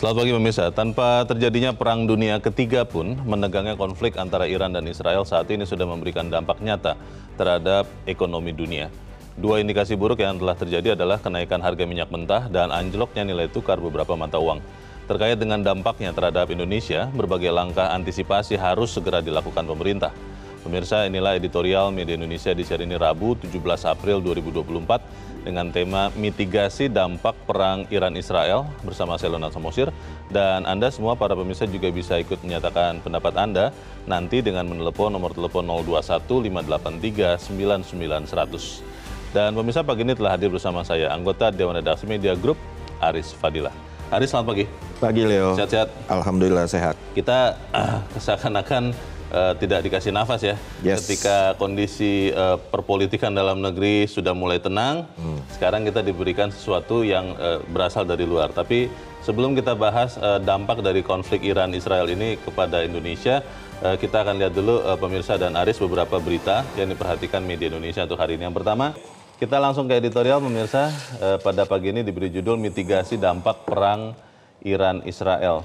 Selamat pagi pemirsa. Tanpa terjadinya Perang Dunia Ketiga pun, menegangnya konflik antara Iran dan Israel saat ini sudah memberikan dampak nyata terhadap ekonomi dunia. Dua indikasi buruk yang telah terjadi adalah kenaikan harga minyak mentah dan anjloknya nilai tukar beberapa mata uang. Terkait dengan dampaknya terhadap Indonesia, berbagai langkah antisipasi harus segera dilakukan pemerintah. Pemirsa, inilah editorial Media Indonesia di seri ini Rabu 17 April 2024 dengan tema mitigasi dampak perang Iran Israel bersama saya Leonard Samosir dan Anda semua para pemirsa juga bisa ikut menyatakan pendapat Anda nanti dengan menelepon nomor telepon 021 583 99100. Dan pemirsa pagi ini telah hadir bersama saya anggota Dewan Redaksi Media Group Aris Fadilah. Aris selamat pagi. Pagi Leo. Sehat-sehat. Alhamdulillah sehat. Kita uh, seakan-akan Eh, tidak dikasih nafas ya. Yes. Ketika kondisi uh, perpolitikan dalam negeri sudah mulai tenang, hmm. sekarang kita diberikan sesuatu yang uh, berasal dari luar. Tapi sebelum kita bahas uh, dampak dari konflik Iran-Israel ini kepada Indonesia, uh, kita akan lihat dulu uh, pemirsa dan Aris beberapa berita yang diperhatikan media Indonesia untuk hari ini. Yang pertama, kita langsung ke editorial pemirsa. Uh, pada pagi ini diberi judul mitigasi dampak perang Iran-Israel.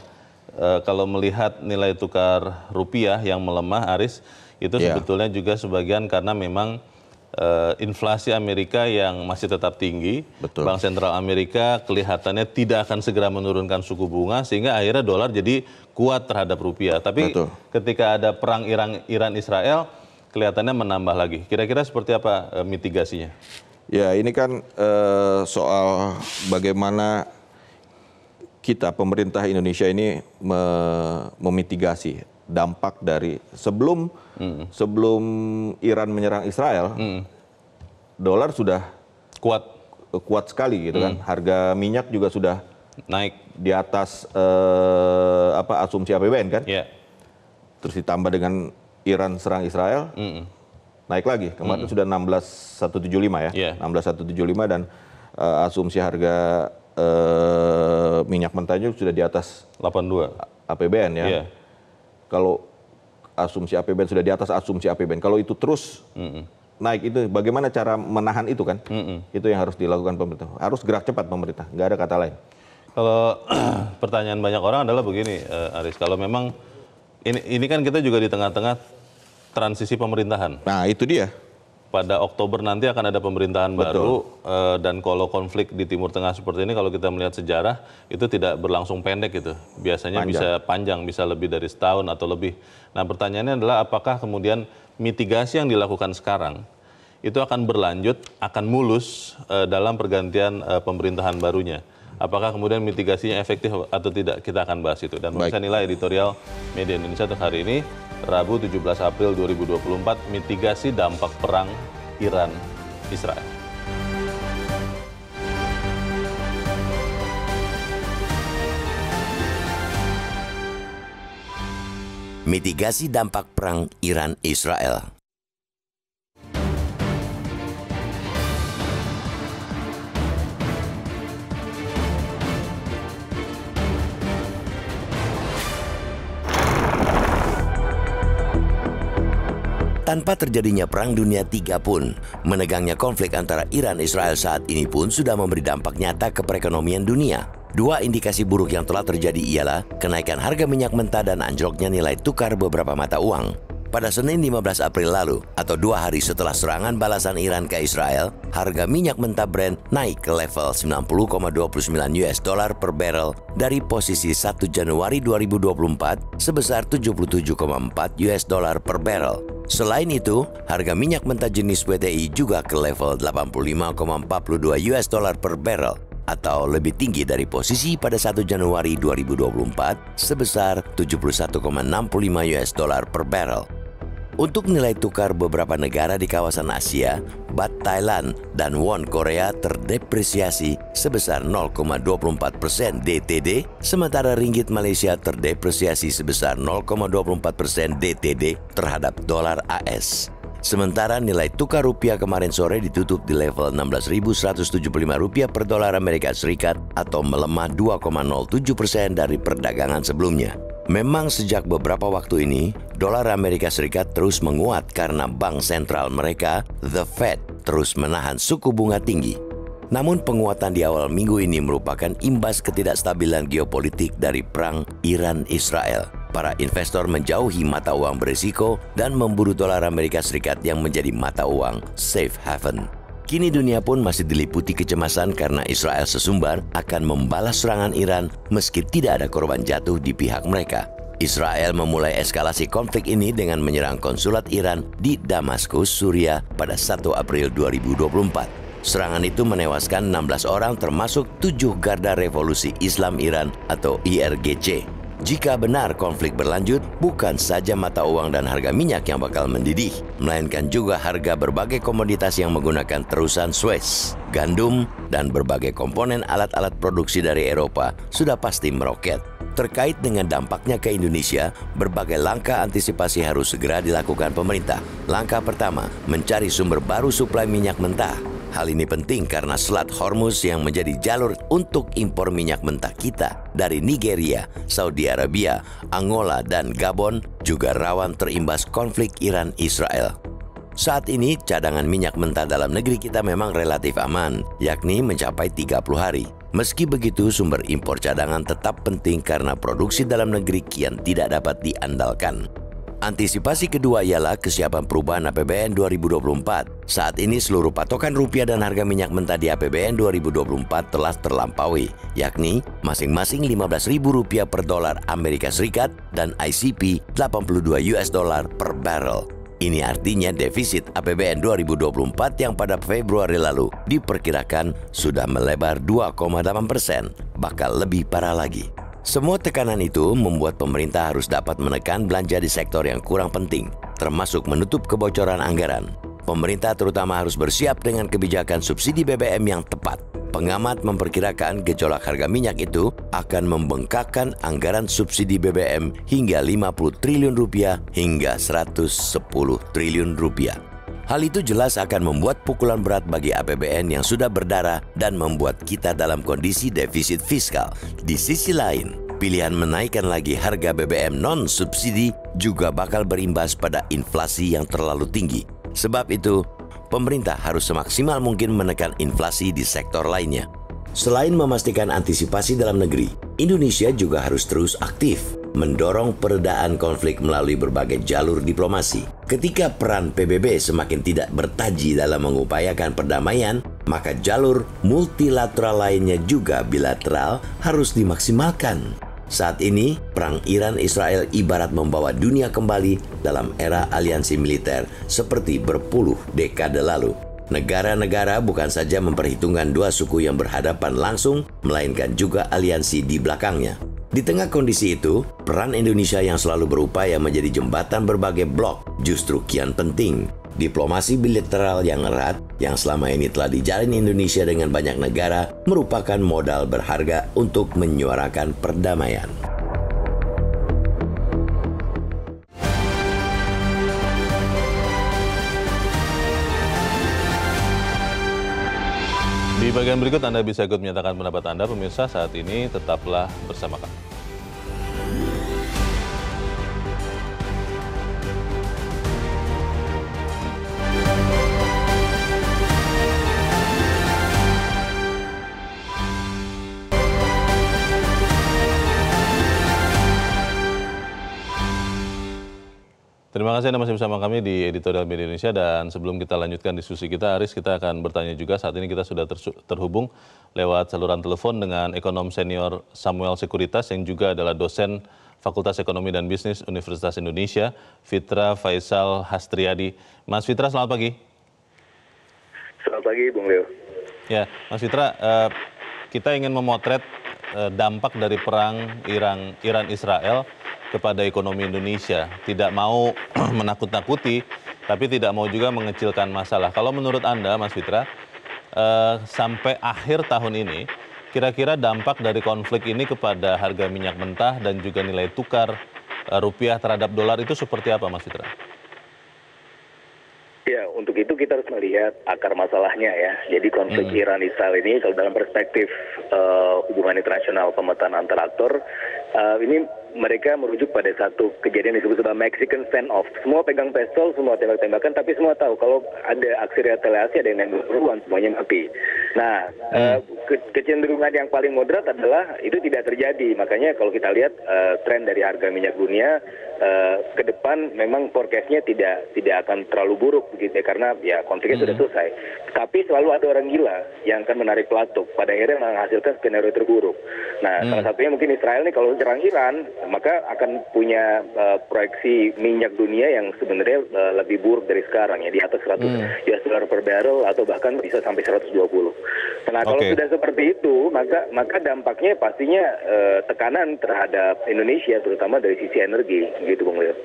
Eh, kalau melihat nilai tukar rupiah yang melemah, Aris, itu yeah. sebetulnya juga sebagian karena memang uh, inflasi Amerika yang masih tetap tinggi. Betul. Bank Sentral Amerika kelihatannya tidak akan segera menurunkan suku bunga, sehingga akhirnya dolar jadi kuat terhadap rupiah. Tapi Betul. ketika ada perang Iran-Israel, kelihatannya menambah lagi. Kira-kira seperti apa uh, mitigasinya? Ya, ini kan uh, soal bagaimana kita pemerintah Indonesia ini memitigasi dampak dari sebelum hmm. sebelum Iran menyerang Israel, hmm. dolar sudah kuat kuat sekali gitu kan. hmm. kan. Harga minyak juga sudah naik di atas eh, apa asumsi APBN kan. Yeah. Terus ditambah dengan Iran serang Israel, hmm. naik lagi. Kemarin hmm. sudah 16.175 ya, yeah. Iya. 16.175 dan eh, asumsi harga eh, minyak mentahnya sudah di atas 82 APBN ya. Yeah. Kalau asumsi APBN sudah di atas asumsi APBN, kalau itu terus mm -mm. naik itu bagaimana cara menahan itu kan? Mm -mm. Itu yang harus dilakukan pemerintah. Harus gerak cepat pemerintah, nggak ada kata lain. Kalau pertanyaan banyak orang adalah begini, eh, Aris, kalau memang ini ini kan kita juga di tengah-tengah transisi pemerintahan. Nah, itu dia pada Oktober nanti akan ada pemerintahan Betul. baru uh, dan kalau konflik di Timur Tengah seperti ini kalau kita melihat sejarah itu tidak berlangsung pendek gitu. Biasanya panjang. bisa panjang, bisa lebih dari setahun atau lebih. Nah, pertanyaannya adalah apakah kemudian mitigasi yang dilakukan sekarang itu akan berlanjut, akan mulus uh, dalam pergantian uh, pemerintahan barunya apakah kemudian mitigasinya efektif atau tidak kita akan bahas itu dan bisa nilai editorial media Indonesia untuk hari ini Rabu 17 April 2024 mitigasi dampak perang Iran Israel. Mitigasi dampak perang Iran Israel. Tanpa terjadinya Perang Dunia III pun, menegangnya konflik antara Iran-Israel saat ini pun sudah memberi dampak nyata ke perekonomian dunia. Dua indikasi buruk yang telah terjadi ialah kenaikan harga minyak mentah dan anjloknya nilai tukar beberapa mata uang. Pada Senin 15 April lalu, atau dua hari setelah serangan balasan Iran ke Israel, harga minyak mentah Brent naik ke level 90,29 US dollar per barrel dari posisi 1 Januari 2024 sebesar 77,4 US dollar per barrel. Selain itu, harga minyak mentah jenis WTI juga ke level 85,42 US dollar per barrel atau lebih tinggi dari posisi pada 1 Januari 2024 sebesar 71,65 US dollar per barrel. Untuk nilai tukar beberapa negara di kawasan Asia, bat Thailand dan won Korea terdepresiasi sebesar 0,24 persen DTD, sementara ringgit Malaysia terdepresiasi sebesar 0,24 persen DTD terhadap dolar AS. Sementara nilai tukar rupiah kemarin sore ditutup di level 16.175 rupiah per dolar Amerika Serikat atau melemah 2,07 persen dari perdagangan sebelumnya. Memang sejak beberapa waktu ini, dolar Amerika Serikat terus menguat karena bank sentral mereka, The Fed, terus menahan suku bunga tinggi. Namun penguatan di awal minggu ini merupakan imbas ketidakstabilan geopolitik dari perang Iran-Israel. Para investor menjauhi mata uang berisiko dan memburu dolar Amerika Serikat yang menjadi mata uang safe haven. Kini dunia pun masih diliputi kecemasan karena Israel sesumbar akan membalas serangan Iran meski tidak ada korban jatuh di pihak mereka. Israel memulai eskalasi konflik ini dengan menyerang konsulat Iran di Damaskus, Suriah pada 1 April 2024. Serangan itu menewaskan 16 orang termasuk 7 garda revolusi Islam Iran atau IRGC jika benar konflik berlanjut, bukan saja mata uang dan harga minyak yang bakal mendidih, melainkan juga harga berbagai komoditas yang menggunakan terusan Swiss, gandum, dan berbagai komponen alat-alat produksi dari Eropa sudah pasti meroket. Terkait dengan dampaknya ke Indonesia, berbagai langkah antisipasi harus segera dilakukan pemerintah. Langkah pertama, mencari sumber baru suplai minyak mentah Hal ini penting karena Selat Hormuz yang menjadi jalur untuk impor minyak mentah kita dari Nigeria, Saudi Arabia, Angola, dan Gabon juga rawan terimbas konflik Iran-Israel. Saat ini, cadangan minyak mentah dalam negeri kita memang relatif aman, yakni mencapai 30 hari. Meski begitu, sumber impor cadangan tetap penting karena produksi dalam negeri kian tidak dapat diandalkan. Antisipasi kedua ialah kesiapan perubahan APBN 2024. Saat ini seluruh patokan rupiah dan harga minyak mentah di APBN 2024 telah terlampaui, yakni masing-masing rp rupiah per dolar Amerika Serikat dan ICP 82 US dollar per barrel. Ini artinya defisit APBN 2024 yang pada Februari lalu diperkirakan sudah melebar 2,8 persen, bakal lebih parah lagi. Semua tekanan itu membuat pemerintah harus dapat menekan belanja di sektor yang kurang penting, termasuk menutup kebocoran anggaran. Pemerintah terutama harus bersiap dengan kebijakan subsidi BBM yang tepat. Pengamat memperkirakan gejolak harga minyak itu akan membengkakkan anggaran subsidi BBM hingga 50 triliun rupiah hingga 110 triliun rupiah. Hal itu jelas akan membuat pukulan berat bagi APBN yang sudah berdarah dan membuat kita dalam kondisi defisit fiskal. Di sisi lain, pilihan menaikkan lagi harga BBM non-subsidi juga bakal berimbas pada inflasi yang terlalu tinggi. Sebab itu, pemerintah harus semaksimal mungkin menekan inflasi di sektor lainnya. Selain memastikan antisipasi dalam negeri, Indonesia juga harus terus aktif mendorong peredaan konflik melalui berbagai jalur diplomasi. Ketika peran PBB semakin tidak bertaji dalam mengupayakan perdamaian, maka jalur multilateral lainnya juga bilateral harus dimaksimalkan. Saat ini, perang Iran-Israel ibarat membawa dunia kembali dalam era aliansi militer seperti berpuluh dekade lalu. Negara-negara bukan saja memperhitungkan dua suku yang berhadapan langsung, melainkan juga aliansi di belakangnya. Di tengah kondisi itu, peran Indonesia yang selalu berupaya menjadi jembatan berbagai blok justru kian penting. Diplomasi bilateral yang erat yang selama ini telah dijalin Indonesia dengan banyak negara merupakan modal berharga untuk menyuarakan perdamaian. bagian berikut Anda bisa ikut menyatakan pendapat Anda, pemirsa. Saat ini tetaplah bersama kami. Terima kasih Anda masih bersama kami di Editorial Media Indonesia dan sebelum kita lanjutkan diskusi kita, Aris, kita akan bertanya juga saat ini kita sudah terhubung lewat saluran telepon dengan ekonom senior Samuel Sekuritas yang juga adalah dosen Fakultas Ekonomi dan Bisnis Universitas Indonesia, Fitra Faisal Hastriadi. Mas Fitra, selamat pagi. Selamat pagi, Bung Leo. Ya, Mas Fitra, eh, kita ingin memotret eh, dampak dari perang Iran Israel kepada ekonomi Indonesia. Tidak mau menakut-nakuti, tapi tidak mau juga mengecilkan masalah. Kalau menurut Anda, Mas Fitra, eh, sampai akhir tahun ini, kira-kira dampak dari konflik ini kepada harga minyak mentah dan juga nilai tukar eh, rupiah terhadap dolar itu seperti apa, Mas Fitra? Ya, untuk itu kita harus melihat akar masalahnya ya. Jadi konflik hmm. Iran-Israel ini kalau dalam perspektif uh, hubungan internasional pemetaan antar aktor, uh, ini mereka merujuk pada satu kejadian yang disebut sebagai Mexican standoff. Semua pegang pistol, semua tembak-tembakan, tapi semua tahu kalau ada aksi retaliasi, ada yang nembak duluan, semuanya mati. Nah, uh, ke kecenderungan yang paling moderat adalah itu tidak terjadi. Makanya kalau kita lihat uh, tren dari harga minyak dunia uh, ke depan memang forecastnya tidak tidak akan terlalu buruk begitu karena ya konfliknya uh. sudah hmm. selesai. Tapi selalu ada orang gila yang akan menarik pelatuk. Pada akhirnya menghasilkan skenario terburuk. Nah, uh. salah satunya mungkin Israel nih kalau serang Iran maka akan punya uh, proyeksi minyak dunia yang sebenarnya uh, lebih buruk dari sekarang ya di atas 100 hmm. US dollar per barrel atau bahkan bisa sampai 120. Nah, kalau okay. sudah seperti itu, maka maka dampaknya pastinya uh, tekanan terhadap Indonesia terutama dari sisi energi gitu Bung Leo.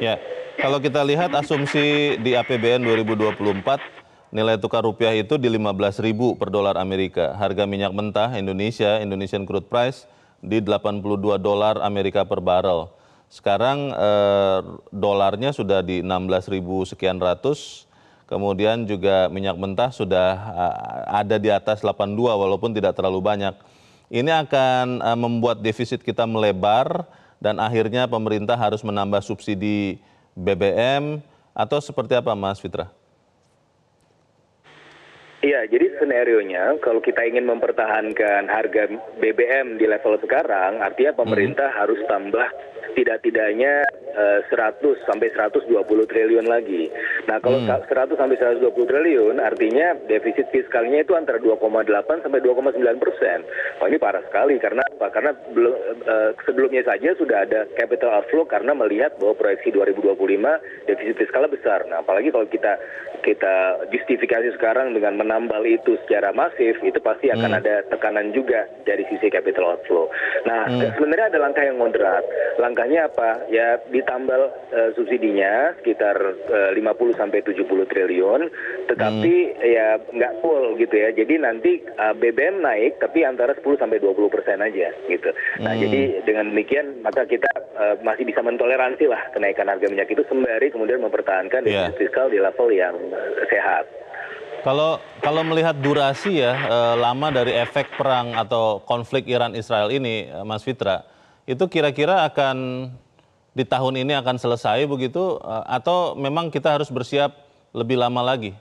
Ya. Kalau kita lihat asumsi di APBN 2024 nilai tukar rupiah itu di 15.000 per dolar Amerika. Harga minyak mentah Indonesia, Indonesian crude price di 82 dolar Amerika per barrel. Sekarang eh, dolarnya sudah di 16.000 sekian ratus. Kemudian juga minyak mentah sudah eh, ada di atas 82 walaupun tidak terlalu banyak. Ini akan eh, membuat defisit kita melebar dan akhirnya pemerintah harus menambah subsidi BBM atau seperti apa Mas Fitra? Iya, jadi skenario nya kalau kita ingin mempertahankan harga BBM di level sekarang, artinya pemerintah hmm. harus tambah tidak tidaknya uh, eh, 100 sampai 120 triliun lagi. Nah, kalau hmm. 100 sampai 120 triliun artinya defisit fiskalnya itu antara 2,8 sampai 2,9 persen. Oh, ini parah sekali karena apa? Karena belum uh, eh, sebelumnya saja sudah ada capital outflow karena melihat bahwa proyeksi 2025 defisit fiskalnya besar. Nah, apalagi kalau kita kita justifikasi sekarang dengan menambal itu secara masif, itu pasti akan hmm. ada tekanan juga dari sisi capital outflow. Nah, hmm. sebenarnya ada langkah yang moderat. Langkah Langkahnya apa? Ya ditambal uh, subsidinya sekitar eh, uh, 50 sampai 70 triliun, tetapi hmm. ya nggak full gitu ya. Jadi nanti uh, eh, BBM naik tapi antara 10 sampai 20 persen aja gitu. Nah hmm. jadi dengan demikian maka kita uh, masih bisa mentoleransi lah kenaikan harga minyak itu sembari kemudian mempertahankan yeah. Iya. fiskal di level yang uh, sehat. Kalau kalau melihat durasi ya eh, lama dari efek perang atau konflik Iran Israel ini, Mas Fitra, itu kira-kira akan di tahun ini akan selesai begitu eh, atau memang kita harus bersiap lebih lama lagi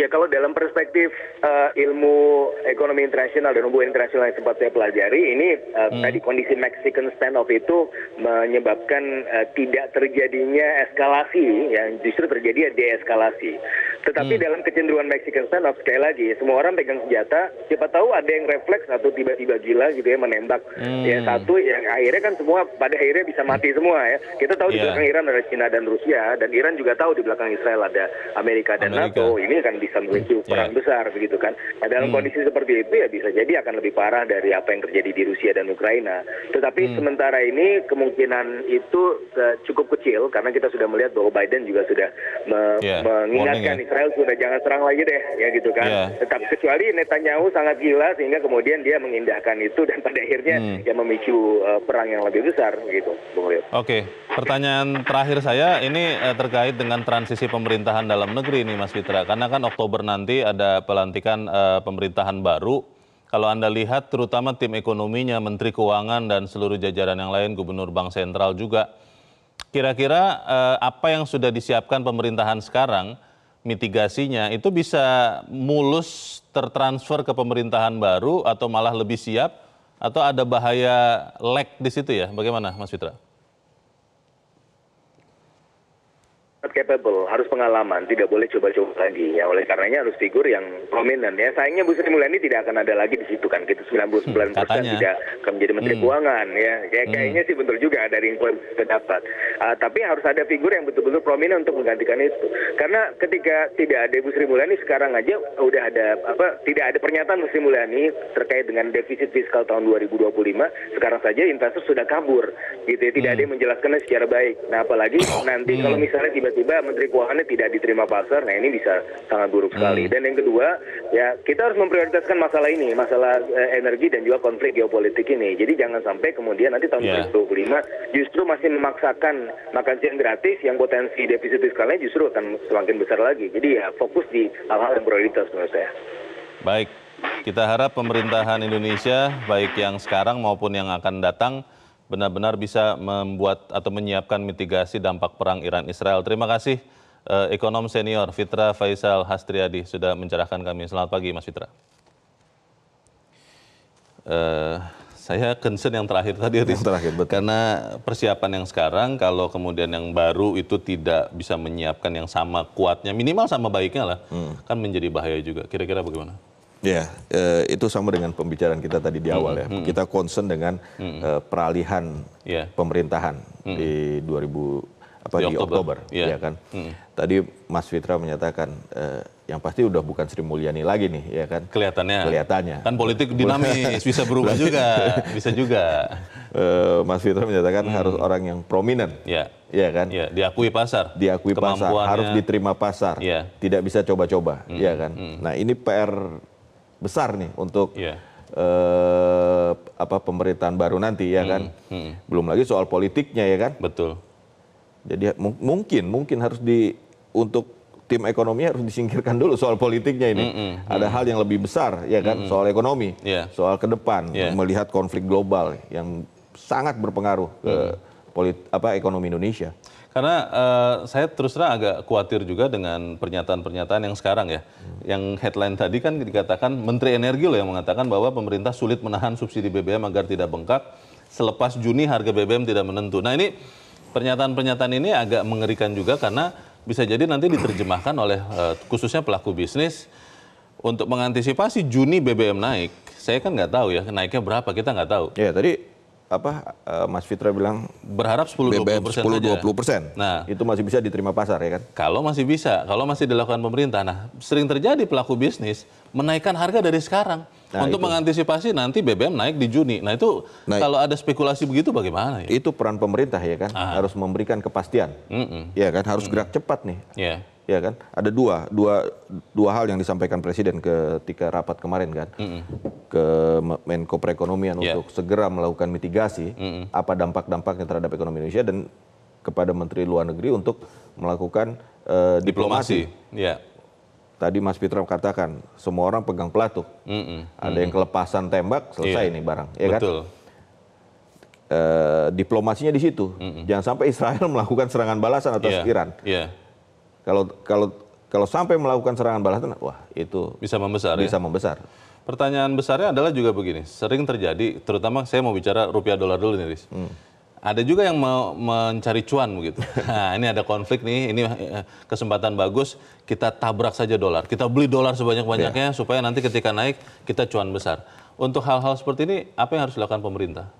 Ya kalau dalam perspektif uh, ilmu ekonomi internasional dan hubungan internasional yang sempat saya pelajari ini uh, hmm. tadi kondisi Mexican standoff itu menyebabkan uh, tidak terjadinya eskalasi yang justru terjadi ya deeskalasi. Tetapi hmm. dalam kecenderungan Mexican standoff sekali lagi semua orang pegang senjata, siapa tahu ada yang refleks atau tiba-tiba gila gitu ya menembak hmm. ya satu yang akhirnya kan semua pada akhirnya bisa mati hmm. semua ya. Kita tahu yeah. di iya. belakang Iran ada China dan Rusia dan Iran juga tahu di belakang Israel ada Amerika dan Amerika. NATO. Ini kan di bisa memicu iya. perang yeah. besar begitu kan. Nah, dalam hmm. kondisi seperti itu ya bisa jadi akan lebih parah dari apa yang terjadi di Rusia dan Ukraina. Tetapi hmm. sementara ini kemungkinan itu uh, cukup kecil karena kita sudah melihat bahwa Biden juga sudah me yeah. mengingatkan Warning, ya. Israel sudah jangan serang lagi deh ya gitu kan. Yeah. Tetapi kecuali Netanyahu sangat gila sehingga kemudian dia mengindahkan itu dan pada akhirnya hmm. ya memicu uh, perang yang lebih besar gitu, Oke, okay. pertanyaan terakhir saya ini eh, terkait dengan transisi pemerintahan dalam negeri ini Mas Fitra karena kan Oktober Oktober nanti ada pelantikan uh, pemerintahan baru. Kalau Anda lihat terutama tim ekonominya, Menteri Keuangan dan seluruh jajaran yang lain, Gubernur Bank Sentral juga, kira-kira uh, apa yang sudah disiapkan pemerintahan sekarang, mitigasinya itu bisa mulus tertransfer ke pemerintahan baru atau malah lebih siap atau ada bahaya lag di situ ya? Bagaimana Mas Fitra? not capable, harus pengalaman, tidak boleh coba-coba lagi. Ya oleh karenanya harus figur yang prominent ya. Sayangnya Bu Sri Mulyani tidak akan ada lagi di situ kan. Gitu 99% hmm, tidak akan menjadi Menteri hmm. Keuangan ya. ya hmm. kayaknya sih betul juga dari info yang terdapat. Uh, ah, tapi harus ada figur yang betul-betul prominent untuk menggantikan itu. Karena ketika tidak ada Bu Sri Mulyani sekarang aja udah ada apa tidak ada pernyataan Bu Sri Mulyani terkait dengan defisit fiskal tahun 2025. Sekarang saja investor sudah kabur gitu ya. Tidak hmm. ada yang menjelaskannya secara baik. Nah apalagi nanti hmm. kalau misalnya tiba tiba-tiba Menteri Keuangannya tidak diterima pasar, nah ini bisa sangat buruk sekali. Hmm. Dan yang kedua, ya kita harus memprioritaskan masalah ini, masalah eh, energi dan juga konflik geopolitik ini. Jadi jangan sampai kemudian nanti tahun yeah. 2025 justru masih memaksakan makan siang gratis yang potensi defisit fiskalnya justru akan semakin besar lagi. Jadi ya fokus di hal-hal yang prioritas menurut saya. Baik, kita harap pemerintahan Indonesia, baik yang sekarang maupun yang akan datang, benar-benar bisa membuat atau menyiapkan mitigasi dampak perang Iran Israel. Terima kasih eh, ekonom senior Fitra Faisal Hastriadi sudah mencerahkan kami. Selamat pagi Mas Fitra. Eh, saya concern yang terakhir tadi yang terakhir betul. karena persiapan yang sekarang kalau kemudian yang baru itu tidak bisa menyiapkan yang sama kuatnya minimal sama baiknya lah hmm. kan menjadi bahaya juga kira-kira bagaimana Ya, yeah, eh, itu sama dengan pembicaraan kita tadi di hmm, awal ya. Mm -hmm. Kita concern dengan mm -hmm. eh, peralihan yeah. pemerintahan mm -hmm. di 2000 apa di, di Oktober, Oktober yeah. ya kan. Mm -hmm. Tadi Mas Fitra menyatakan eh, yang pasti udah bukan Sri Mulyani lagi nih, ya kan? Kelihatannya. Kelihatannya. Kan politik dinamis, bisa berubah juga, bisa juga. Eh, Mas Fitra menyatakan hmm. harus orang yang prominent. ya Iya kan? Ya, diakui pasar. Diakui pasar, harus diterima pasar. Ya. Tidak bisa coba-coba, hmm. ya kan? Hmm. Nah, ini PR besar nih untuk yeah. Iya. uh, apa pemerintahan baru nanti ya kan. Hmm, hmm. Belum lagi soal politiknya ya kan. Betul. Jadi ya, mungkin mungkin harus di untuk tim ekonomi harus disingkirkan dulu soal politiknya ini. Mm -mm, mm. Ada hmm. hal yang lebih besar ya kan mm -mm. soal ekonomi, yeah. soal ke depan yeah. melihat konflik global yang sangat berpengaruh ke mm. polit apa ekonomi Indonesia karena eh, saya terus terang agak khawatir juga dengan pernyataan-pernyataan yang sekarang ya. Yang headline tadi kan dikatakan Menteri Energi loh yang mengatakan bahwa pemerintah sulit menahan subsidi BBM agar tidak bengkak. Selepas Juni harga BBM tidak menentu. Nah ini pernyataan-pernyataan ini agak mengerikan juga karena bisa jadi nanti diterjemahkan oleh eh, khususnya pelaku bisnis untuk mengantisipasi Juni BBM naik. Saya kan nggak tahu ya naiknya berapa kita nggak tahu. Ya tadi apa eh, Mas Fitra bilang berharap 10 20 persen 10 20 persen. Nah, itu masih bisa diterima pasar ya kan? Kalau masih bisa, kalau masih dilakukan pemerintah. Nah, sering terjadi pelaku bisnis menaikkan harga dari sekarang nah, untuk itu. mengantisipasi nanti BBM naik di Juni. Nah, itu naik. kalau ada spekulasi begitu bagaimana ya? Itu peran pemerintah ya kan? Aha. Harus memberikan kepastian. Mm -mm. Ya kan, harus mm -mm. gerak cepat nih. Yeah ya kan? Ada dua, dua, dua hal yang disampaikan presiden ketika rapat kemarin kan, mm -hmm. ke Menko Perekonomian yeah. untuk segera melakukan mitigasi mm -hmm. apa dampak-dampaknya terhadap ekonomi Indonesia dan kepada Menteri Luar Negeri untuk melakukan uh, diplomasi. diplomasi. Yeah. Tadi Mas Fitram katakan semua orang pegang pelatuk, mm -hmm. ada yang kelepasan tembak selesai yeah. nih barang, ya kan? Betul. kan? Uh, diplomasinya di situ. Mm -hmm. Jangan sampai Israel melakukan serangan balasan atas yeah. Iran. Yeah. Kalau kalau kalau sampai melakukan serangan balasan, wah itu bisa membesar. Ya? Bisa ya? membesar. Pertanyaan besarnya adalah juga begini, sering terjadi, terutama saya mau bicara rupiah dolar dulu nih, Riz. Hmm. Ada juga yang mau mencari cuan begitu. Nah, ini ada konflik nih, ini eh, kesempatan bagus, kita tabrak saja dolar. Kita beli dolar sebanyak-banyaknya yeah. supaya nanti ketika naik kita cuan besar. Untuk hal-hal seperti ini, apa yang harus dilakukan pemerintah?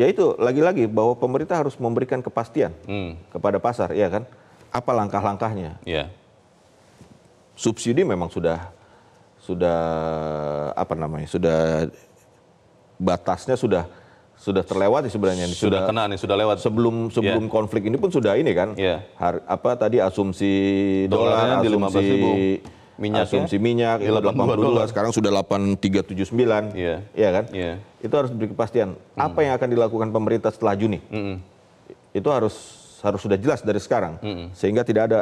Ya itu, lagi-lagi bahwa pemerintah harus memberikan kepastian hmm. kepada pasar, ya kan? apa langkah-langkahnya? Yeah. Subsidi memang sudah sudah apa namanya? Sudah batasnya sudah sudah terlewat sebenarnya. Sudah, sudah kena nih, sudah lewat. Sebelum sebelum yeah. konflik ini pun sudah ini kan. Yeah. Har, apa tadi asumsi dolar, ya? asumsi minyak, asumsi minyak ya, 82 dolar. Sekarang sudah 8379. Iya. Yeah. kan? Yeah. Itu harus diberi kepastian. Mm. Apa hmm. yang akan dilakukan pemerintah setelah Juni? Mm -mm. Itu harus harus sudah jelas dari sekarang sehingga tidak ada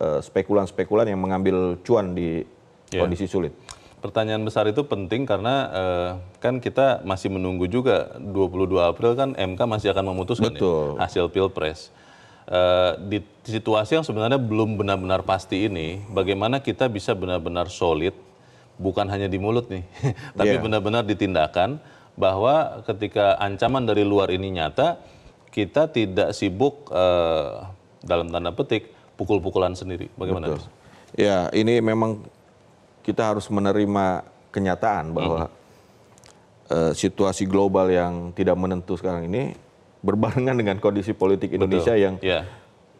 eh, spekulan-spekulan yang mengambil cuan di yeah. kondisi sulit. Pertanyaan besar itu penting karena uh, kan kita masih menunggu juga 22 April kan MK masih akan memutuskan Ya, hasil pilpres. Uh, di situasi yang sebenarnya belum benar-benar pasti ini, bagaimana kita bisa benar-benar solid, bukan hanya di mulut nih, tapi benar iya. benar-benar ditindakan bahwa ketika ancaman dari luar ini nyata, kita tidak sibuk uh, dalam tanda petik pukul-pukulan sendiri. Bagaimana? Betul. Ya, ini memang kita harus menerima kenyataan bahwa -hmm. uh, situasi global yang tidak menentu sekarang ini berbarengan dengan kondisi politik Indonesia Betul. yang yeah.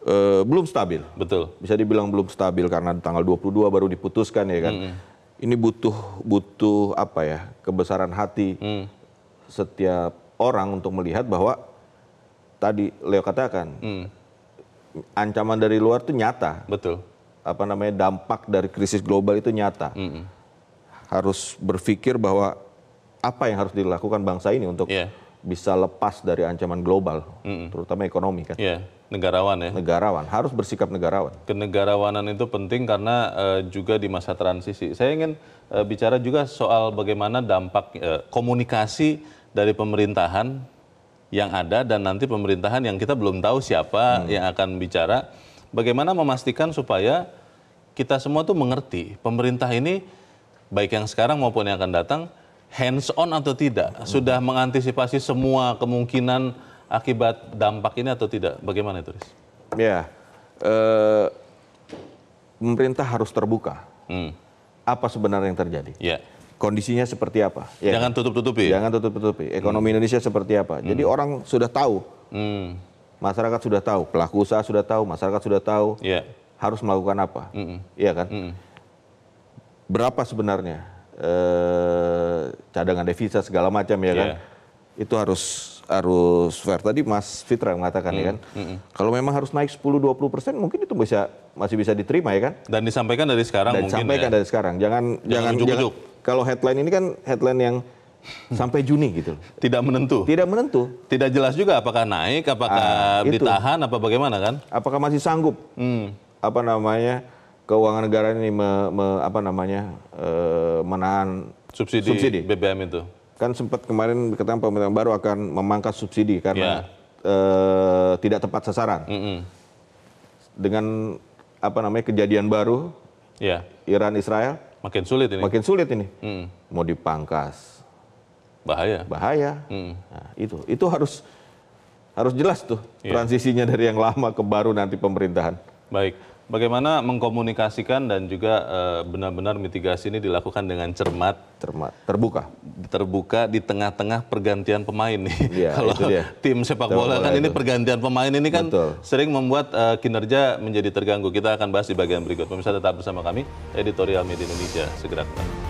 Ya. uh, belum stabil. Betul. Bisa dibilang belum stabil karena tanggal 22 baru diputuskan ya kan. -hmm. Ini butuh butuh apa ya? kebesaran hati mm. setiap orang untuk melihat bahwa tadi Leo katakan, hmm. ancaman dari luar itu nyata. Betul. Apa namanya dampak dari krisis global itu nyata. Hmm. Harus berpikir bahwa apa yang harus dilakukan bangsa ini untuk yeah. bisa lepas dari ancaman global, hmm. terutama ekonomi kan. Yeah. Negarawan ya. Negarawan harus bersikap negarawan. Kenegarawanan itu penting karena uh, juga di masa transisi. Saya ingin uh, bicara juga soal bagaimana dampak uh, komunikasi dari pemerintahan yang ada dan nanti pemerintahan yang kita belum tahu siapa hmm. yang akan bicara bagaimana memastikan supaya kita semua tuh mengerti pemerintah ini baik yang sekarang maupun yang akan datang hands on atau tidak hmm. sudah mengantisipasi semua kemungkinan akibat dampak ini atau tidak bagaimana itu Riz? Ya uh, pemerintah harus terbuka hmm. apa sebenarnya yang terjadi? Yeah kondisinya seperti apa. Ya. Jangan tutup-tutupi. Jangan tutup-tutupi. Ekonomi hmm. Indonesia seperti apa. Hmm. Jadi orang sudah tahu. Hmm. Masyarakat sudah tahu, pelaku usaha sudah tahu, masyarakat sudah tahu. Yeah. Harus melakukan apa? Mm -mm. Iya kan? Mm -mm. Berapa sebenarnya eh, cadangan devisa segala macam ya yeah. kan? Ya. Itu harus harus fair. Tadi Mas Fitra mengatakan ya hmm, ya kan, hmm, kalau memang harus naik 10-20 persen mungkin itu bisa masih bisa diterima ya kan? Dan disampaikan dari sekarang Dan mungkin. Disampaikan ya? dari sekarang. Jangan jangan jangan, ujuk -ujuk kalau headline ini kan headline yang sampai Juni gitu. Tidak menentu. Tidak menentu. Tidak jelas juga apakah naik, apakah ah, ditahan, apa bagaimana kan? Apakah masih sanggup? Hmm. Apa namanya keuangan negara ini me, me, apa namanya e, menahan subsidi, subsidi BBM itu? Kan sempat kemarin dikatakan pemerintah baru akan memangkas subsidi karena yeah. Ya. e, tidak tepat sasaran. Mm -hmm. Dengan apa namanya kejadian baru yeah. Iran Israel Makin sulit ini. Makin sulit ini. Hmm. Mau dipangkas. Bahaya. Bahaya. Hmm. Nah, itu itu harus harus jelas tuh yeah. transisinya dari yang lama ke baru nanti pemerintahan. Baik. Bagaimana mengkomunikasikan dan juga eh, benar-benar uh, mitigasi ini dilakukan dengan cermat, cermat, terbuka, terbuka di tengah-tengah pergantian pemain nih. Ya, Kalau tim sepak bola, kan ini pergantian pemain ini kan Betul. sering membuat uh, kinerja menjadi terganggu. Kita akan bahas di bagian berikut. Pemirsa tetap bersama kami, Editorial Media Indonesia segera kembali.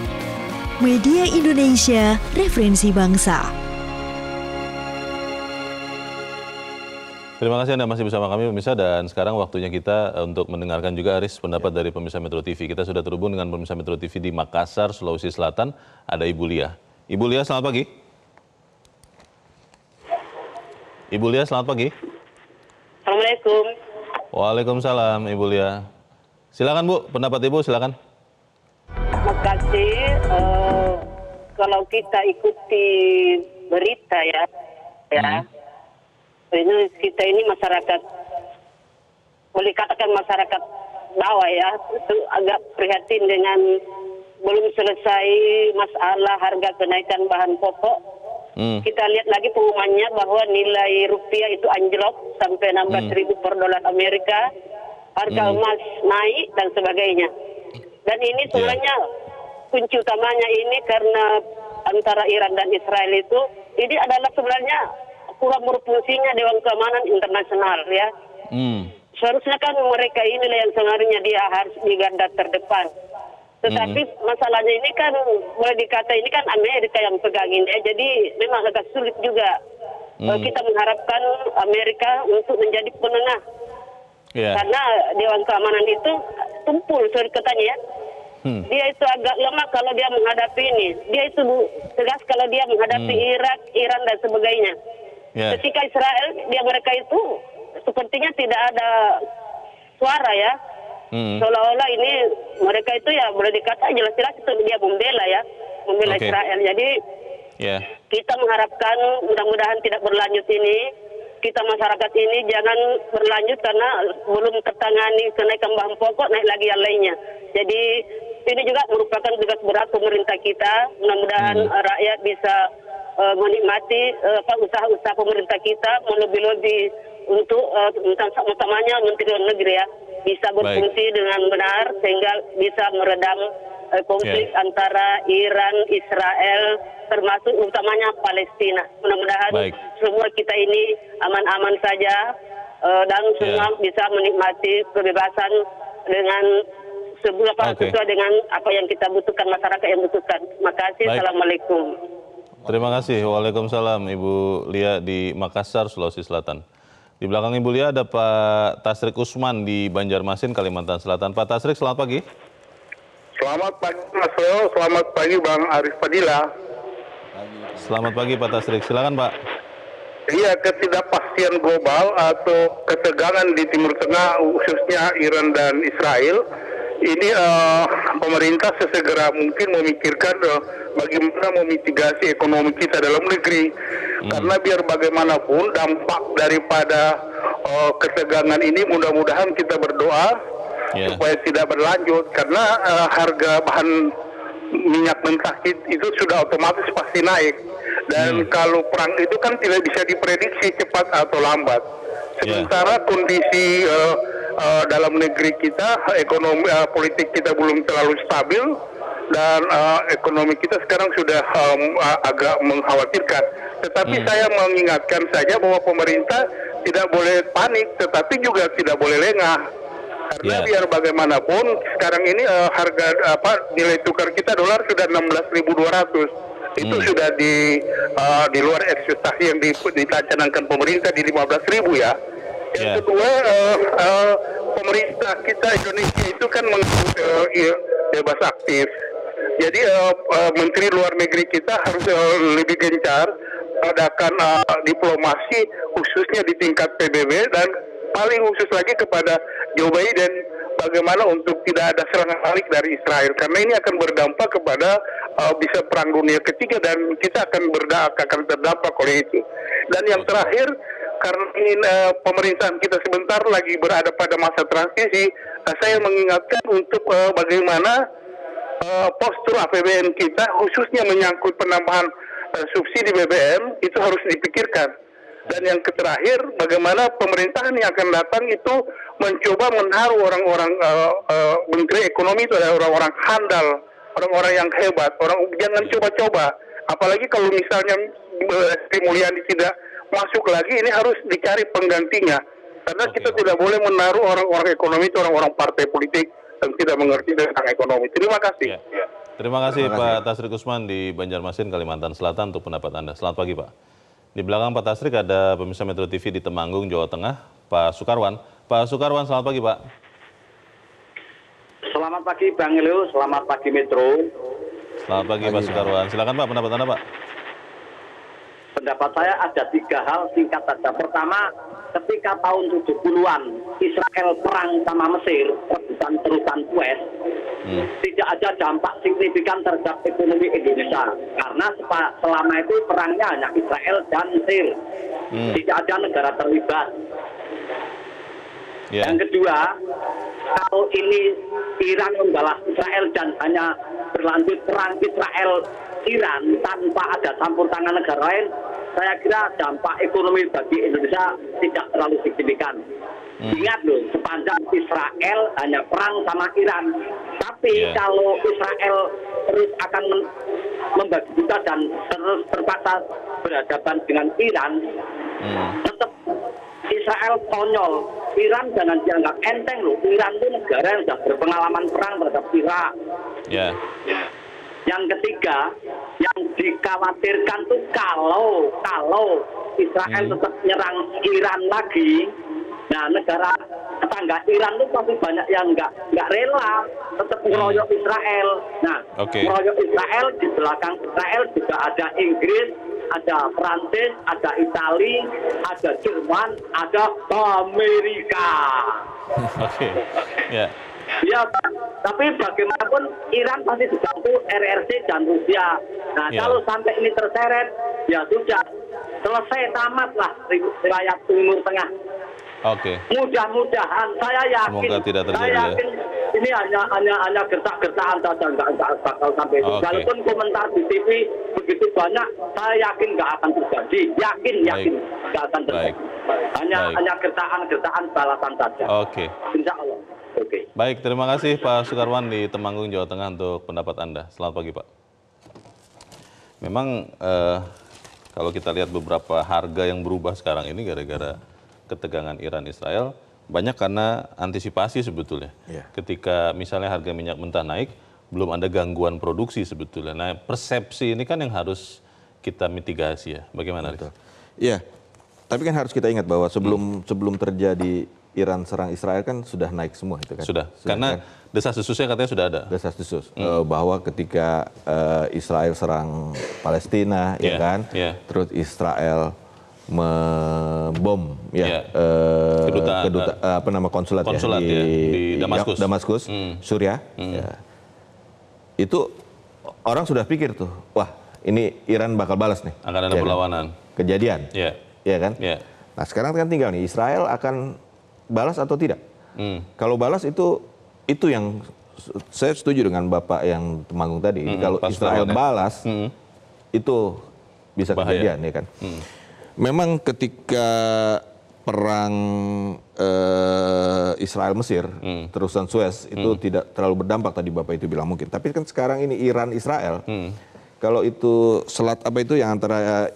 Media Indonesia, referensi bangsa. Terima kasih Anda masih bersama kami pemirsa dan sekarang waktunya kita eh, untuk mendengarkan juga Aris pendapat ya. dari pemirsa Metro TV. Kita sudah terhubung dengan pemirsa Metro TV di Makassar, Sulawesi Selatan. Ada Ibu Lia. Ibu Lia, selamat pagi. Ibu Lia, selamat pagi. Assalamualaikum. Waalaikumsalam, Ibu Lia. Silakan Bu, pendapat Ibu silakan. Terima kasih. Uh kalau kita ikuti berita ya, ya, hmm. ini kita ini masyarakat boleh katakan masyarakat bawah ya, itu agak prihatin dengan belum selesai masalah harga kenaikan bahan pokok. Hmm. Kita lihat lagi pengumumannya bahwa nilai rupiah itu anjlok sampai 16 hmm. ribu per dolar Amerika, harga hmm. emas naik dan sebagainya. Dan ini iya. sebenarnya yeah kunci utamanya ini karena antara Iran dan Israel itu ini adalah sebenarnya kurang berfungsinya Dewan Keamanan Internasional ya. Hmm. Seharusnya kan mereka inilah yang sebenarnya dia harus di garda terdepan. Tetapi hmm. masalahnya ini kan boleh dikata ini kan Amerika yang pegang ini, ya. jadi memang agak sulit juga hmm. kita mengharapkan Amerika untuk menjadi penengah. Yeah. Karena Dewan Keamanan itu tumpul, sorry katanya ya, Hmm. Dia itu agak lemah kalau dia menghadapi ini. Dia itu tegas kalau dia menghadapi hmm. Irak, Iran dan sebagainya. Yeah. Ketika Israel, dia mereka itu sepertinya tidak ada suara ya. Hmm. Seolah-olah ini mereka itu ya boleh dikata jelas-jelas itu dia membela ya, membela okay. Israel. Jadi yeah. kita mengharapkan mudah-mudahan tidak berlanjut ini kita masyarakat ini jangan berlanjut karena belum tertangani kenaikan bahan pokok naik lagi yang lainnya. Jadi ini juga merupakan tugas berat pemerintah kita. Mudah-mudahan hmm. rakyat bisa uh, menikmati eh, usaha-usaha pemerintah kita melobby lebih untuk uh, utamanya Menteri Luar Negeri ya bisa berfungsi Baik. dengan benar sehingga bisa meredam uh, konflik yeah. antara Iran, Israel termasuk utamanya Palestina. Mudah-mudahan semua kita ini aman-aman saja uh, dan ya. semua yeah. bisa menikmati kebebasan dengan sebuah apa okay. sesuai dengan apa yang kita butuhkan masyarakat yang butuhkan. Makasih. Baik. Assalamualaikum. Terima kasih. Waalaikumsalam Ibu Lia di Makassar, Sulawesi Selatan. Di belakang Ibu Lia ada Pak Tasrik Usman di Banjarmasin, Kalimantan Selatan. Pak Tasrik, selamat pagi. Selamat pagi Mas Leo, selamat pagi Bang Arif Padilla. Selamat pagi Pak Tasrik, silakan Pak. Iya, ketidakpastian global atau ketegangan di Timur Tengah, khususnya Iran dan Israel, ini uh, pemerintah sesegera mungkin memikirkan uh, bagaimana memitigasi ekonomi kita dalam negeri hmm. karena biar bagaimanapun dampak daripada uh, ketegangan ini mudah-mudahan kita berdoa yeah. supaya tidak berlanjut karena uh, harga bahan minyak mentah itu sudah otomatis pasti naik. Dan hmm. kalau perang itu kan tidak bisa diprediksi cepat atau lambat. Ya. Sementara yeah. kondisi uh, uh, dalam negeri kita ekonomi uh, politik kita belum terlalu stabil dan uh, ekonomi kita sekarang sudah um, uh, agak mengkhawatirkan. Tetapi hmm. saya mengingatkan saja bahwa pemerintah tidak boleh panik, tetapi juga tidak boleh lengah. Karena yeah. biar bagaimanapun sekarang ini uh, harga apa nilai tukar kita dolar sudah 16.200 itu hmm. sudah di uh, di luar ekspektasi yang dicanangkan pemerintah di 15.000 ya. Yang yeah. kedua, uh, uh, pemerintah kita Indonesia itu kan eh, bebas aktif. Jadi uh, uh, Menteri Luar Negeri kita harus uh, lebih gencar adakan uh, diplomasi khususnya di tingkat PBB dan paling khusus lagi kepada Joe Biden bagaimana untuk tidak ada serangan balik dari Israel karena ini akan berdampak kepada uh, bisa perang dunia ketiga dan kita akan berdak akan terdampak oleh itu. Dan yang terakhir karena ini uh, eh, pemerintahan kita sebentar lagi berada pada masa transisi, uh, saya mengingatkan untuk uh, bagaimana uh, postur APBN kita khususnya menyangkut penambahan uh, subsidi BBM itu harus dipikirkan. Dan yang terakhir, bagaimana pemerintahan yang akan datang itu mencoba menaruh orang-orang uh, uh, menteri ekonomi itu adalah orang-orang handal, orang-orang yang hebat, orang jangan coba-coba. Apalagi kalau misalnya Sri Mulyani tidak masuk lagi ini harus dicari penggantinya karena okay. kita tidak boleh menaruh orang-orang ekonomi itu orang-orang partai politik yang tidak mengerti tentang ekonomi. Terima kasih. Ya. Ya. Terima kasih Terima kasih. Pak Tasri Kusman di Banjarmasin, Kalimantan Selatan untuk pendapat Anda. Selamat pagi Pak. Di belakang Pak Tasrik ada pemirsa Metro TV di Temanggung, Jawa Tengah, Pak Sukarwan. Pak Sukarwan, selamat pagi Pak. Selamat pagi Bang Ilio, selamat pagi Metro. Selamat pagi, pagi Pak Sukarwan. Silakan Pak pendapat Anda Pak pendapat saya ada tiga hal singkat saja. Pertama, ketika tahun 70-an Israel perang sama Mesir, perusahaan terusan Suez, hmm. tidak ada dampak signifikan terhadap ekonomi Indonesia. Karena selama itu perangnya hanya Israel dan Mesir. Hmm. Tidak ada negara terlibat. Yeah. Yang kedua, kalau ini Iran membalas Israel dan hanya berlanjut perang Israel Iran tanpa ada campur tangan negara lain, saya kira dampak ekonomi bagi Indonesia tidak terlalu signifikan. Hmm. Ingat loh, sepanjang Israel hanya perang sama Iran. Tapi yeah. kalau Israel terus akan membagi kita dan terus terpaksa berhadapan dengan Iran, hmm. tetap Israel konyol. Iran jangan dianggap enteng loh. Iran itu negara yang sudah berpengalaman perang terhadap Irak. Yeah. Yeah yang ketiga, yang dikhawatirkan tuh kalau kalau Israel hmm. tetap nyerang Iran lagi, nah negara tetangga Iran tuh pasti banyak yang nggak nggak rela tetap hmm. ngeroyok hmm. Israel. Nah, okay. ngeroyok Israel di belakang Israel juga ada Inggris, ada Prancis, ada Itali, ada Jerman, ada Amerika. Oke, okay. ya. Ya, tapi bagaimanapun Iran pasti dibantu RRC dan Rusia. Nah, ya. kalau sampai ini terseret, ya sudah selesai tamatlah wilayah Timur Tengah. Oke. Okay. Mudah-mudahan saya yakin. Semoga tidak terjadi saya ya. yakin ya. Ini hanya hanya hanya gertak-gertakan saja, nggak nggak bakal sampai itu. Okay. Walaupun komentar di TV begitu banyak, saya yakin nggak akan terjadi. Yakin, Baik. yakin nggak akan terjadi. Baik. Hanya Baik. hanya gertakan-gertakan balasan saja. Oke. Okay. Insya Allah. Okay. Baik, terima kasih Pak Sukarwan di Temanggung, Jawa Tengah untuk pendapat Anda. Selamat pagi Pak. Memang eh, kalau kita lihat beberapa harga yang berubah sekarang ini gara-gara ketegangan Iran-Israel, banyak karena antisipasi sebetulnya. Yeah. Ketika misalnya harga minyak mentah naik, belum ada gangguan produksi sebetulnya. Nah, persepsi ini kan yang harus kita mitigasi ya. Bagaimana? Iya, tapi kan harus kita ingat bahwa sebelum hmm. sebelum terjadi Iran serang Israel kan sudah naik semua itu kan. Sudah. sudah Karena kan? desas desusnya katanya sudah ada. Desas desus hmm. uh, bahwa ketika uh, Israel serang Palestina yeah. ya kan, yeah. terus Israel membom ya yeah. Ya. uh, kedutaan keduta, eh. apa nama konsulat, ya, konsulat ya, ya di Damaskus, Damaskus hmm. Suriah. Hmm. Ya. Itu orang sudah pikir tuh, wah ini Iran bakal balas nih. Akan ada ya kan? perlawanan. Kejadian. Iya yeah. kan? Yeah. Nah sekarang kan tinggal nih Israel akan balas atau tidak. Hmm. Kalau balas itu itu yang saya setuju dengan Bapak yang temanggung tadi. Hmm, kalau Israel ya. balas hmm. itu bisa Bahaya. kejadian ya kan. Hmm. Memang ketika perang eh, Israel Mesir hmm. terusan Suez itu hmm. tidak terlalu berdampak tadi Bapak itu bilang mungkin. Tapi kan sekarang ini Iran Israel. Hmm. Kalau itu selat apa itu yang antara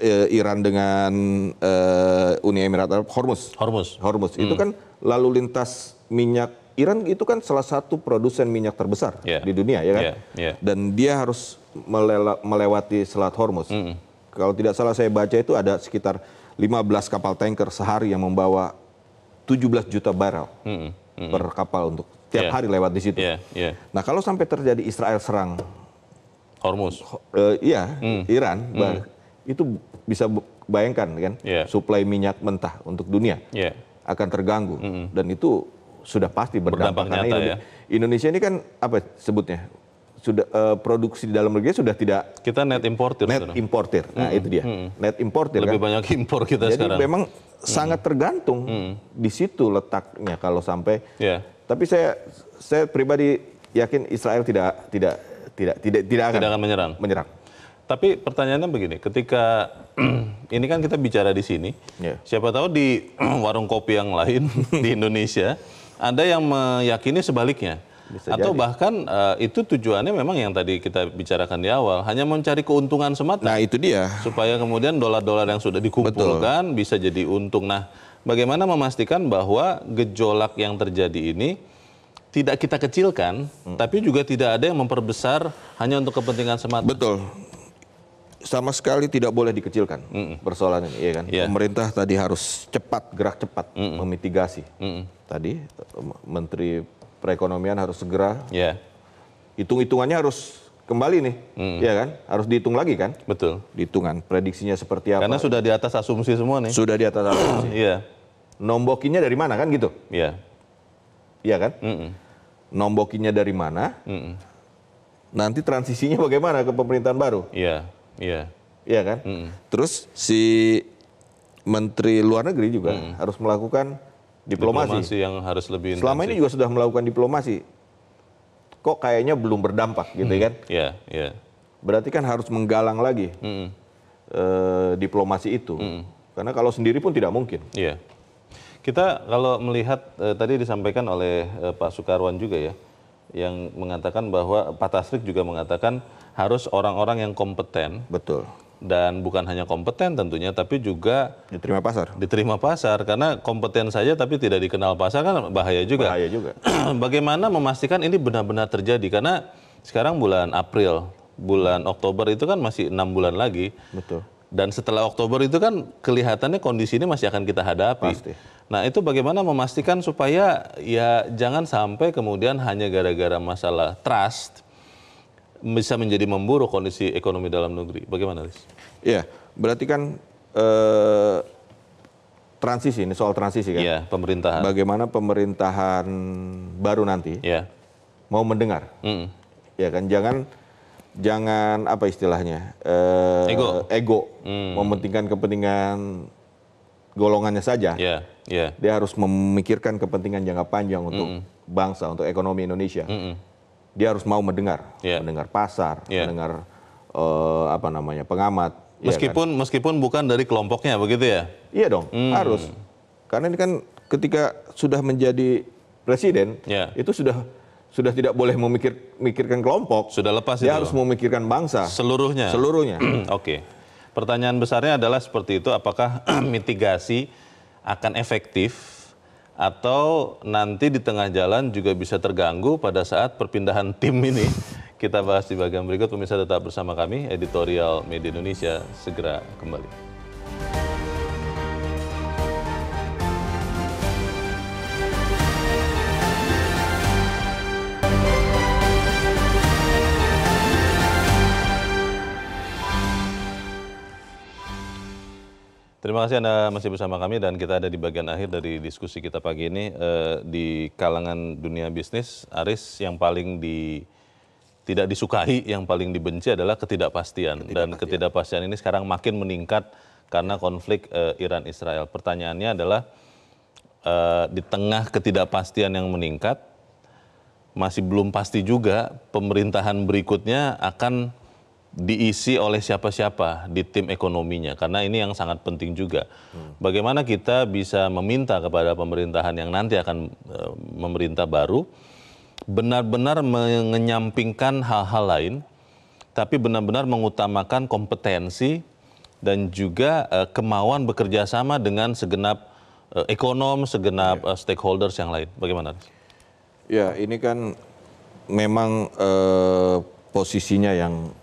uh, Iran dengan uh, Uni Emirat Arab Hormuz. Hormuz. Hormuz. Hmm. Itu kan lalu lintas minyak Iran itu kan salah satu produsen minyak terbesar yeah. di dunia ya kan. Yeah. Yeah. Dan dia harus melela- melewati Selat Hormuz. Mm -hmm. Kalau tidak salah saya baca itu ada sekitar 15 kapal tanker sehari yang membawa 17 juta barel Mm -hmm. per kapal untuk tiap yeah. hari lewat di situ. Yeah. Yeah. Nah, kalau sampai terjadi Israel serang Hormuz. Uh, iya, mm. Iran mm itu bisa bayangkan kan yeah. suplai minyak mentah untuk dunia yeah. akan terganggu mm -hmm. dan itu sudah pasti berdampak, berdampak karena nyata, Indonesia, ya? Indonesia ini kan apa sebutnya sudah uh, produksi di dalam negeri sudah tidak kita net importer net sudah. importer nah hmm. itu dia hmm. net importer lebih kan? banyak impor kita jadi sekarang jadi memang hmm. sangat tergantung hmm. di situ letaknya kalau sampai yeah. tapi saya saya pribadi yakin Israel tidak tidak tidak tidak tidak akan, tidak akan menyerang menyerang tapi pertanyaannya begini, ketika ini kan kita bicara di sini, yeah. siapa tahu di warung kopi yang lain di Indonesia ada yang meyakini sebaliknya. Bisa Atau jadi. bahkan uh, itu tujuannya memang yang tadi kita bicarakan di awal, hanya mencari keuntungan semata. Nah, itu dia. Supaya kemudian dolar-dolar yang sudah dikumpulkan Betul. bisa jadi untung. Nah, bagaimana memastikan bahwa gejolak yang terjadi ini tidak kita kecilkan, hmm. tapi juga tidak ada yang memperbesar hanya untuk kepentingan semata. Betul sama sekali tidak boleh dikecilkan mm -mm. persoalan ini, ya kan? Yeah. Pemerintah tadi harus cepat gerak cepat mm -mm. memitigasi. Mm -mm. Tadi Menteri Perekonomian harus segera. Yeah. Hitung-hitungannya harus kembali nih, mm. ya kan? Harus dihitung lagi kan? Betul. Dihitungan prediksinya seperti apa? Karena sudah di atas asumsi semua nih. Sudah di atas asumsi. Iya. yeah. Nombokinya dari mana kan gitu? Iya. Yeah. Iya kan? Mm -mm. Nombokinya dari mana? Mm -mm. Nanti transisinya bagaimana ke pemerintahan baru? Iya. Yeah Iya. Iya kan? Mm. Terus si Menteri Luar Negeri juga mm. harus melakukan diplomasi. diplomasi yang harus lebih intensif. Selama ini juga sudah melakukan diplomasi. Kok kayaknya belum berdampak gitu mm. kan? Iya, yeah, iya. Yeah. Berarti kan harus menggalang lagi mm. eh, diplomasi itu. Mm. Karena kalau sendiri pun tidak mungkin. Iya. Yeah. Kita kalau melihat eh, tadi disampaikan oleh eh, Pak Sukarwan juga ya yang mengatakan bahwa Pak Tasrik juga mengatakan harus orang-orang yang kompeten. Betul. Dan bukan hanya kompeten tentunya, tapi juga diterima pasar. Diterima pasar karena kompeten saja tapi tidak dikenal pasar kan bahaya juga. Bahaya juga. Bagaimana memastikan ini benar-benar terjadi karena sekarang bulan April, bulan Oktober itu kan masih enam bulan lagi. Betul. Dan setelah Oktober itu kan kelihatannya kondisi ini masih akan kita hadapi. Pasti. Nah itu bagaimana memastikan supaya ya jangan sampai kemudian hanya gara-gara masalah trust bisa menjadi memburuk kondisi ekonomi dalam negeri. Bagaimana, Riz? Iya, berarti kan eh, transisi ini soal transisi kan? Iya, pemerintahan. Bagaimana pemerintahan baru nanti? Iya. Mau mendengar? Mm. Ya kan, jangan jangan apa istilahnya? Eh, ego, ego, hmm. mementingkan kepentingan golongannya saja. Yeah, yeah. Dia harus memikirkan kepentingan jangka panjang untuk mm -mm. bangsa, untuk ekonomi Indonesia. Mm -mm dia harus mau mendengar, yeah. mendengar pasar, yeah. mendengar uh, apa namanya pengamat. Iya meskipun ya kan? meskipun bukan dari kelompoknya begitu ya? Iya dong, hmm. harus. Karena ini kan ketika sudah menjadi presiden, yeah. itu sudah sudah tidak boleh memikirkan kelompok. Sudah lepas dia itu. harus memikirkan bangsa. Seluruhnya. Seluruhnya. Oke. Okay. Pertanyaan besarnya adalah seperti itu, apakah mitigasi akan efektif atau nanti di tengah jalan juga bisa terganggu pada saat perpindahan tim ini. Kita bahas di bagian berikut, pemirsa tetap bersama kami, editorial Media Indonesia segera kembali. Terima kasih Anda masih bersama kami dan kita ada di bagian akhir dari diskusi kita pagi ini eh, di kalangan dunia bisnis Aris yang paling di tidak disukai yang paling dibenci adalah ketidakpastian, ketidakpastian. dan ketidakpastian ini sekarang makin meningkat karena konflik eh, Iran Israel. Pertanyaannya adalah eh, di tengah ketidakpastian yang meningkat masih belum pasti juga pemerintahan berikutnya akan diisi oleh siapa-siapa di tim ekonominya karena ini yang sangat penting juga. Hmm. Bagaimana kita bisa meminta kepada pemerintahan yang nanti akan e, memerintah baru benar-benar menyampingkan hal-hal lain tapi benar-benar mengutamakan kompetensi dan juga e, kemauan bekerja sama dengan segenap e, ekonom, segenap ya. e, stakeholders yang lain. Bagaimana? Ya, ini kan memang e, posisinya yang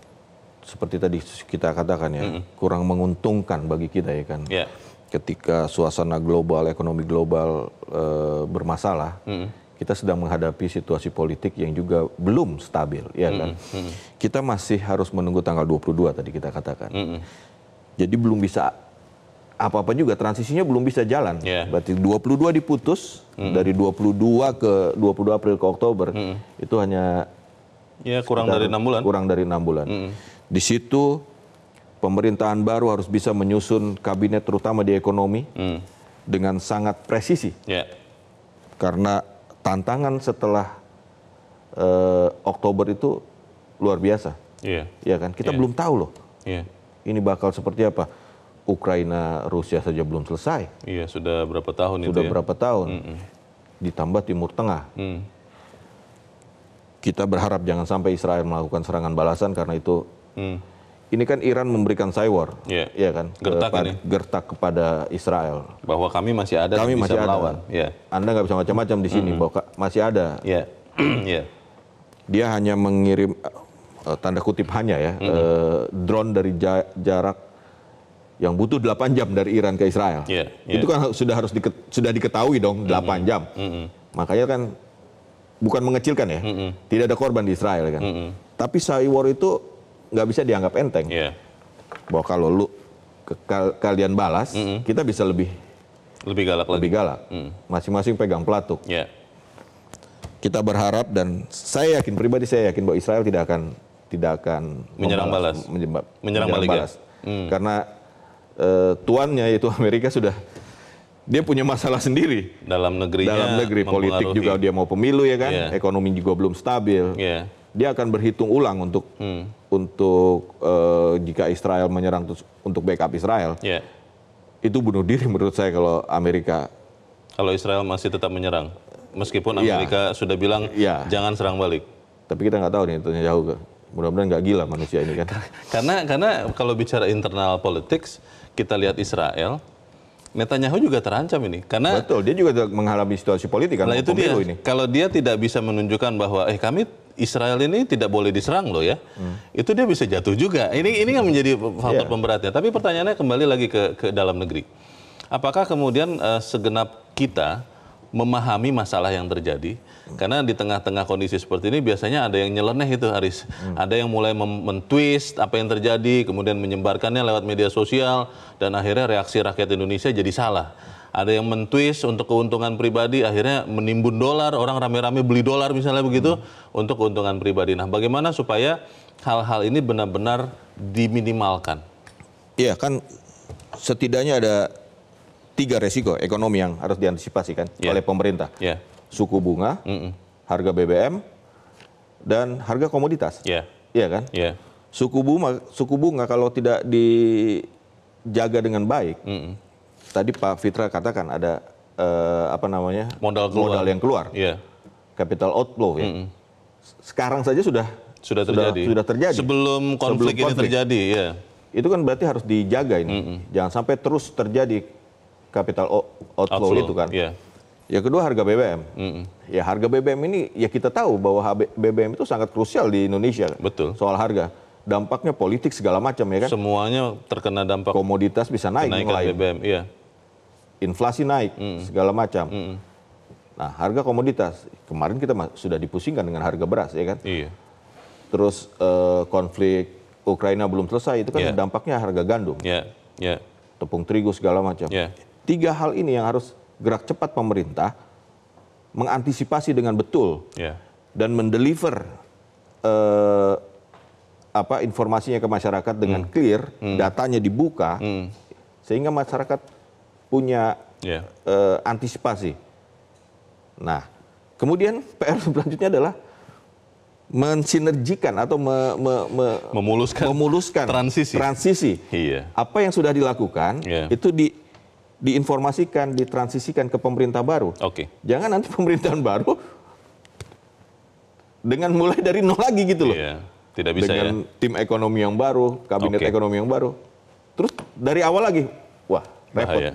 seperti tadi kita katakan ya, mm-hmm. kurang menguntungkan bagi kita ya kan. Yeah. Ketika suasana global, ekonomi global e, bermasalah, mm-hmm. kita sedang menghadapi situasi politik yang juga belum stabil, ya kan. Mm-hmm. Kita masih harus menunggu tanggal 22 tadi kita katakan. Mm-hmm. Jadi belum bisa apa-apa juga transisinya belum bisa jalan. Yeah. Berarti 22 diputus mm-hmm. dari 22 ke 22 April ke Oktober mm-hmm. itu hanya Ya kurang dari enam bulan. Kurang dari enam bulan. Mm -hmm. Di situ pemerintahan baru harus bisa menyusun kabinet terutama di ekonomi hmm. dengan sangat presisi. Yeah. Karena tantangan setelah uh, Oktober itu luar biasa. Iya Ya kan? Kita yeah. belum tahu loh. Yeah. Ini bakal seperti apa? Ukraina Rusia saja belum selesai. Iya, sudah berapa tahun sudah itu? Sudah ya? berapa tahun? Mm -mm. Ditambah Timur Tengah. Mm. Kita berharap jangan sampai Israel melakukan serangan balasan karena itu Hmm. Ini kan Iran memberikan cyber, yeah. ya kan, gertak, kepada, ini. gertak kepada Israel. Bahwa kami masih ada, kami masih ada. Yeah. Anda nggak bisa macam-macam di sini, mm -hmm. bahwa masih ada. Yeah. Iya. yeah. Dia hanya mengirim eh, tanda kutip hanya ya, mm -hmm. Eh, drone dari jarak yang butuh 8 jam dari Iran ke Israel. Yeah, yeah. Itu kan sudah harus diket, sudah diketahui dong 8 mm -hmm. jam. Mm -hmm. Makanya kan bukan mengecilkan ya. Mm -hmm. Tidak ada korban di Israel kan. Mm -hmm. Tapi cyber itu nggak bisa dianggap enteng. Yeah. Bahwa kalau lu ke, kal, kalian balas, mm -hmm. kita bisa lebih lebih galak lebih lagi. galak. Mm. Masing-masing mm. pegang pelatuk. Yeah. Kita berharap dan saya yakin pribadi saya yakin bahwa Israel tidak akan tidak akan menyerang membalas, balas, menyebab menyerang, menyerang ya? balas. Ya? Mm. Karena e, tuannya yaitu Amerika sudah dia punya masalah sendiri dalam negeri dalam negeri politik juga dia mau pemilu ya kan yeah. ekonomi juga belum stabil yeah dia akan berhitung ulang untuk hmm. untuk uh, jika Israel menyerang untuk backup Israel. Yeah. Itu bunuh diri menurut saya kalau Amerika. Kalau Israel masih tetap menyerang, meskipun iya. Amerika yeah. sudah bilang yeah. jangan serang balik. Tapi kita nggak tahu nih tentunya jauh. Mudah-mudahan nggak gila manusia ini kan. karena karena kalau bicara internal politik kita lihat Israel Netanyahu juga terancam ini karena betul dia juga mengalami situasi politik kan itu dia ini. kalau dia tidak bisa menunjukkan bahwa eh kami Israel ini tidak boleh diserang loh ya hmm. itu dia bisa jatuh juga ini ini yang menjadi faktor yeah. pemberatnya tapi pertanyaannya kembali lagi ke, ke dalam negeri apakah kemudian uh, segenap kita memahami masalah yang terjadi karena di tengah-tengah kondisi seperti ini biasanya ada yang nyeleneh itu Haris. Hmm. Ada yang mulai mentwist apa yang terjadi, kemudian menyebarkannya lewat media sosial dan akhirnya reaksi rakyat Indonesia jadi salah ada yang mentwist untuk keuntungan pribadi akhirnya menimbun dolar orang rame-rame beli dolar misalnya begitu hmm. untuk keuntungan pribadi nah bagaimana supaya hal-hal ini benar-benar diminimalkan iya kan setidaknya ada tiga resiko ekonomi yang harus diantisipasikan yeah. oleh pemerintah yeah suku bunga, mm -mm. harga BBM, dan harga komoditas. Yeah. Iya kan? Yeah. Suku bunga, suku bunga kalau tidak dijaga dengan baik, mm -mm. tadi Pak Fitra katakan ada eh, apa namanya modal, keluar. modal yang keluar, yeah. capital outflow ya. Mm -mm. Sekarang saja sudah sudah terjadi. Sudah, sudah terjadi. Sebelum konflik, Sebelum konflik ini terjadi, ya. Itu kan berarti harus dijaga ini. Mm -mm. Jangan sampai terus terjadi capital outflow, outflow. itu kan. Yeah. Yang kedua harga BBM. Mm -hmm. Ya harga BBM ini ya kita tahu bahwa BBM itu sangat krusial di Indonesia. Betul. Soal harga. Dampaknya politik segala macam ya kan. Semuanya terkena dampak. Komoditas bisa naik mulai. BBM, iya. Inflasi naik mm segala macam. Mm Nah, harga komoditas kemarin kita sudah dipusingkan dengan harga beras ya kan. Iya. Terus eh, konflik Ukraina belum selesai itu kan yeah. dampaknya harga gandum. Yeah. Yeah. Tepung terigu segala macam. Yeah. Tiga hal ini yang harus gerak cepat pemerintah mengantisipasi dengan betul yeah. dan mendeliver uh, apa informasinya ke masyarakat dengan mm. clear, mm. datanya dibuka mm. sehingga masyarakat punya yeah. Ya. uh, antisipasi. Nah, kemudian PR selanjutnya adalah mensinergikan atau me, me, me, memuluskan, memuluskan transisi. transisi. Iya. Apa yang sudah dilakukan yeah. itu di diinformasikan, ditransisikan ke pemerintah baru. Oke. Okay. Jangan nanti pemerintahan baru dengan mulai dari nol lagi gitu loh. Iya, tidak bisa dengan ya. tim ekonomi yang baru, kabinet okay. ekonomi yang baru. Terus dari awal lagi. Wah, repot. Bahaya.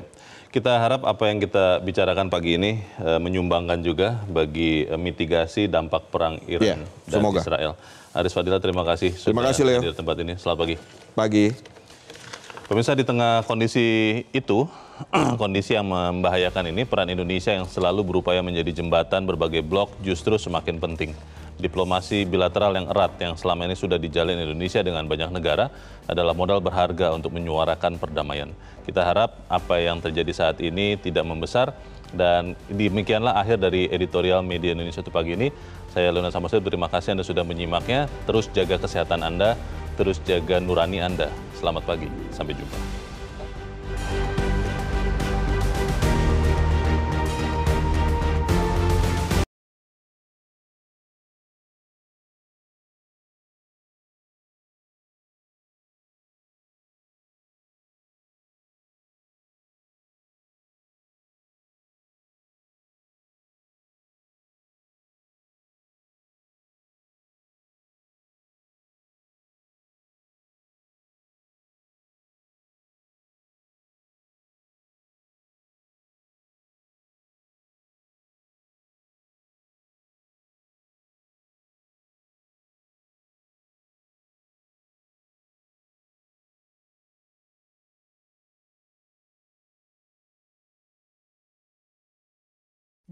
Kita harap apa yang kita bicarakan pagi ini e, menyumbangkan juga bagi e, mitigasi dampak perang Iran yeah, dan semoga. Israel. Aris Fadila, terima kasih terima sudah kasih, Leo. di tempat ini. Selamat pagi. Pagi. Pemirsa, di tengah kondisi itu, kondisi yang membahayakan ini, peran Indonesia yang selalu berupaya menjadi jembatan berbagai blok justru semakin penting. Diplomasi bilateral yang erat yang selama ini sudah dijalin Indonesia dengan banyak negara adalah modal berharga untuk menyuarakan perdamaian. Kita harap apa yang terjadi saat ini tidak membesar dan demikianlah akhir dari editorial Media Indonesia itu pagi ini. Saya Luna Samosir, terima kasih Anda sudah menyimaknya. Terus jaga kesehatan Anda, terus jaga nurani Anda. Selamat pagi, sampai jumpa.